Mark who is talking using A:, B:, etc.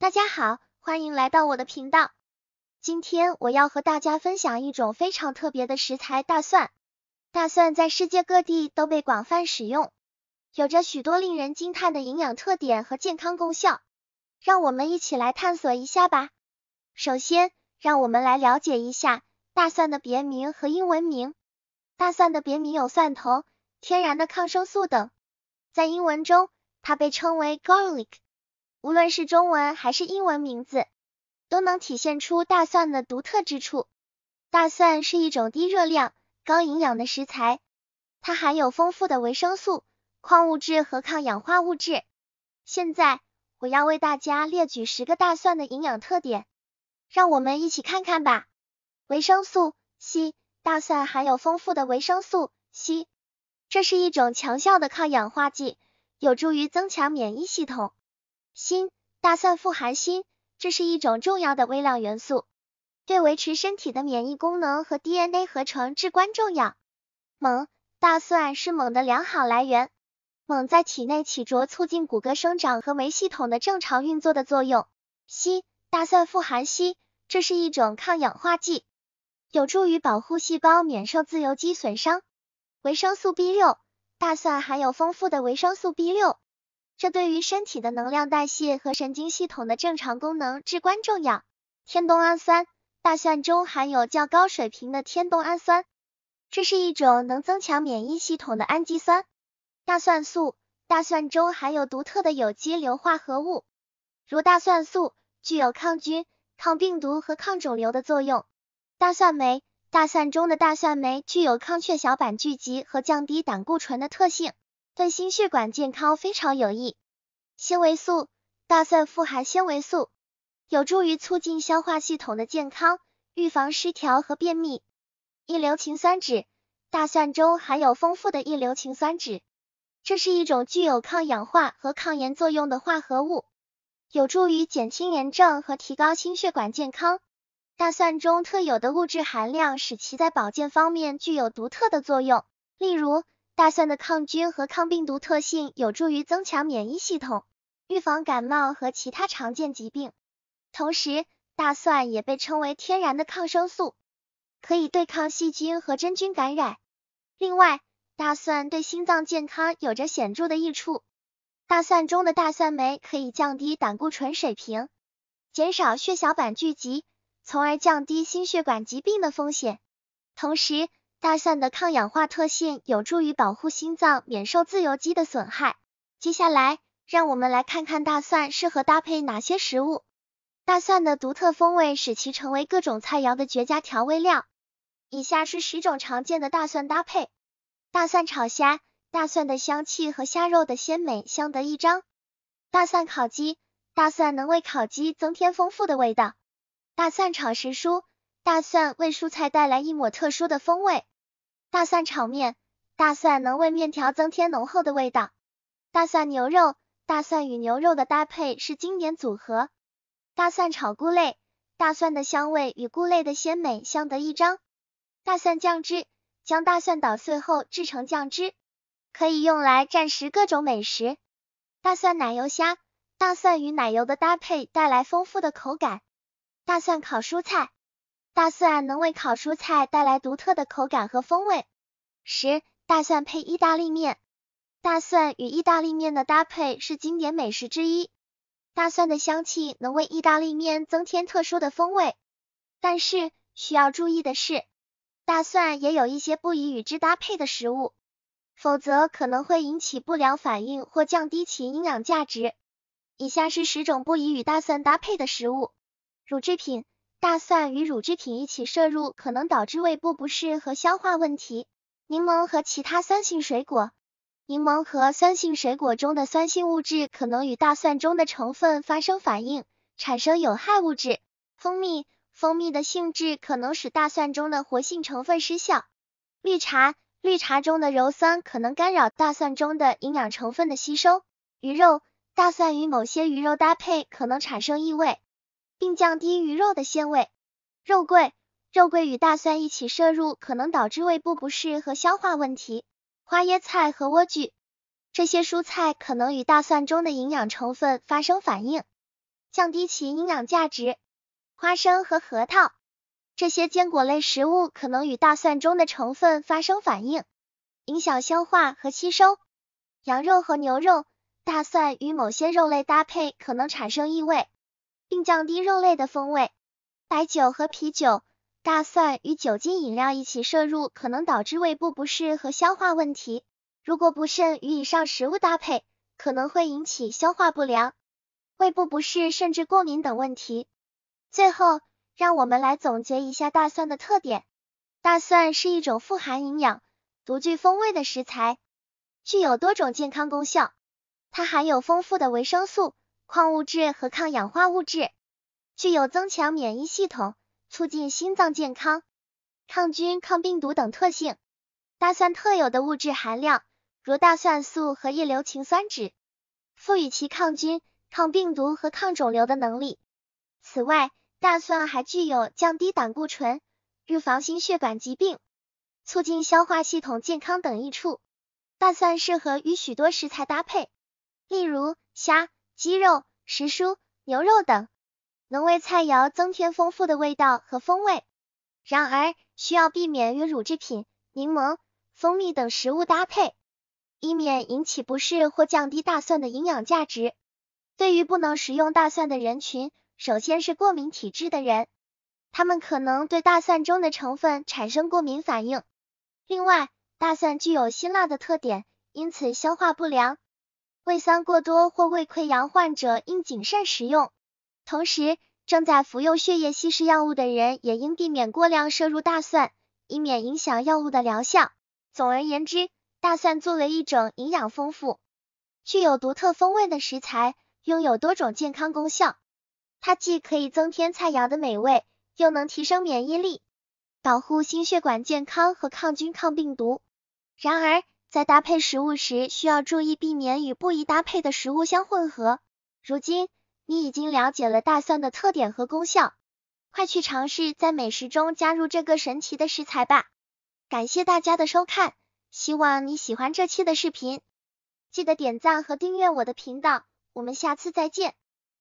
A: 大家好，欢迎来到我的频道。今天我要和大家分享一种非常特别的食材——大蒜。大蒜在世界各地都被广泛使用，有着许多令人惊叹的营养特点和健康功效。让我们一起来探索一下吧。首先，让我们来了解一下大蒜的别名和英文名。大蒜的别名有蒜头、天然的抗生素等。在英文中，它被称为 garlic。无论是中文还是英文名字，都能体现出大蒜的独特之处。大蒜是一种低热量、高营养的食材，它含有丰富的维生素、矿物质和抗氧化物质。现在，我要为大家列举十个大蒜的营养特点，让我们一起看看吧。维生素 C，大蒜含有丰富的维生素 C，这是一种强效的抗氧化剂，有助于增强免疫系统。锌，大蒜富含锌，这是一种重要的微量元素，对维持身体的免疫功能和 DNA 合成至关重要。锰，大蒜是锰的良好来源，锰在体内起着促进骨骼生长和酶系统的正常运作的作用。硒，大蒜富含硒，这是一种抗氧化剂，有助于保护细胞免受自由基损伤。维生素 B6，大蒜含有丰富的维生素 B6。这对于身体的能量代谢和神经系统的正常功能至关重要。天冬氨酸，大蒜中含有较高水平的天冬氨酸，这是一种能增强免疫系统的氨基酸。大蒜素，大蒜中含有独特的有机硫化合物，如大蒜素，具有抗菌、抗病毒和抗肿瘤的作用。大蒜酶，大蒜中的大蒜酶具有抗血小板聚集和降低胆固醇的特性。对心血管健康非常有益。纤维素，大蒜富含纤维素，有助于促进消化系统的健康，预防失调和便秘。异硫氰酸酯，大蒜中含有丰富的异硫氰酸酯，这是一种具有抗氧化和抗炎作用的化合物，有助于减轻炎症和提高心血管健康。大蒜中特有的物质含量，使其在保健方面具有独特的作用，例如。大蒜的抗菌和抗病毒特性有助于增强免疫系统，预防感冒和其他常见疾病。同时，大蒜也被称为天然的抗生素，可以对抗细菌和真菌感染。另外，大蒜对心脏健康有着显著的益处。大蒜中的大蒜酶可以降低胆固醇水平，减少血小板聚集，从而降低心血管疾病的风险。同时，大蒜的抗氧化特性有助于保护心脏免受自由基的损害。接下来，让我们来看看大蒜适合搭配哪些食物。大蒜的独特风味使其成为各种菜肴的绝佳调味料。以下是十种常见的大蒜搭配：大蒜炒虾，大蒜的香气和虾肉的鲜美相得益彰；大蒜烤鸡，大蒜能为烤鸡增添丰富的味道；大蒜炒时蔬。大蒜为蔬菜带来一抹特殊的风味。大蒜炒面，大蒜能为面条增添浓厚的味道。大蒜牛肉，大蒜与牛肉的搭配是经典组合。大蒜炒菇类，大蒜的香味与菇类的鲜美相得益彰。大蒜酱汁，将大蒜捣碎后制成酱汁，可以用来蘸食各种美食。大蒜奶油虾，大蒜与奶油的搭配带来丰富的口感。大蒜烤蔬菜。大蒜能为烤蔬菜带来独特的口感和风味。十、大蒜配意大利面，大蒜与意大利面的搭配是经典美食之一，大蒜的香气能为意大利面增添特殊的风味。但是需要注意的是，大蒜也有一些不宜与之搭配的食物，否则可能会引起不良反应或降低其营养价值。以下是十种不宜与大蒜搭配的食物：乳制品。大蒜与乳制品一起摄入可能导致胃部不适和消化问题。柠檬和其他酸性水果，柠檬和酸性水果中的酸性物质可能与大蒜中的成分发生反应，产生有害物质。蜂蜜，蜂蜜的性质可能使大蒜中的活性成分失效。绿茶，绿茶中的鞣酸可能干扰大蒜中的营养成分的吸收。鱼肉，大蒜与某些鱼肉搭配可能产生异味。并降低鱼肉的鲜味。肉桂，肉桂与大蒜一起摄入可能导致胃部不适和消化问题。花椰菜和莴苣，这些蔬菜可能与大蒜中的营养成分发生反应，降低其营养价值。花生和核桃，这些坚果类食物可能与大蒜中的成分发生反应，影响消化和吸收。羊肉和牛肉，大蒜与某些肉类搭配可能产生异味。并降低肉类的风味。白酒和啤酒、大蒜与酒精饮料一起摄入可能导致胃部不适和消化问题。如果不慎与以上食物搭配，可能会引起消化不良、胃部不适甚至过敏等问题。最后，让我们来总结一下大蒜的特点。大蒜是一种富含营养、独具风味的食材，具有多种健康功效。它含有丰富的维生素。矿物质和抗氧化物质具有增强免疫系统、促进心脏健康、抗菌、抗病毒等特性。大蒜特有的物质含量，如大蒜素和异硫氰酸酯，赋予其抗菌、抗病毒和抗肿瘤的能力。此外，大蒜还具有降低胆固醇、预防心血管疾病、促进消化系统健康等益处。大蒜适合与许多食材搭配，例如虾。鸡肉、时蔬、牛肉等，能为菜肴增添丰富的味道和风味。然而，需要避免与乳制品、柠檬、蜂蜜等食物搭配，以免引起不适或降低大蒜的营养价值。对于不能食用大蒜的人群，首先是过敏体质的人，他们可能对大蒜中的成分产生过敏反应。另外，大蒜具有辛辣的特点，因此消化不良。胃酸过多或胃溃疡患者应谨慎食用。同时，正在服用血液稀释药物的人也应避免过量摄入大蒜，以免影响药物的疗效。总而言之，大蒜作为一种营养丰富、具有独特风味的食材，拥有多种健康功效。它既可以增添菜肴的美味，又能提升免疫力，保护心血管健康和抗菌抗病毒。然而，在搭配食物时，需要注意避免与不宜搭配的食物相混合。如今，你已经了解了大蒜的特点和功效，快去尝试在美食中加入这个神奇的食材吧！感谢大家的收看，希望你喜欢这期的视频，记得点赞和订阅我的频道，我们下次再见！